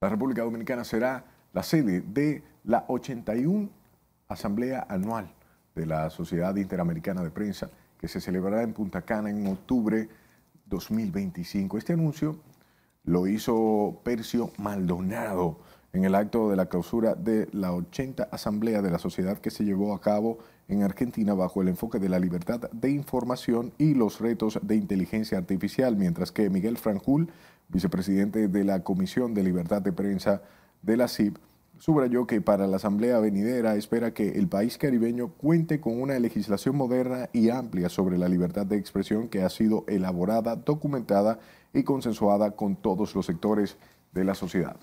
La República Dominicana será la sede de la 81 Asamblea Anual de la Sociedad Interamericana de Prensa, que se celebrará en Punta Cana en octubre 2025. Este anuncio lo hizo Percio Maldonado en el acto de la clausura de la 80 Asamblea de la Sociedad que se llevó a cabo en Argentina bajo el enfoque de la libertad de información y los retos de inteligencia artificial, mientras que Miguel Franjul, vicepresidente de la Comisión de Libertad de Prensa de la CIP, subrayó que para la Asamblea venidera espera que el país caribeño cuente con una legislación moderna y amplia sobre la libertad de expresión que ha sido elaborada, documentada y consensuada con todos los sectores de la sociedad.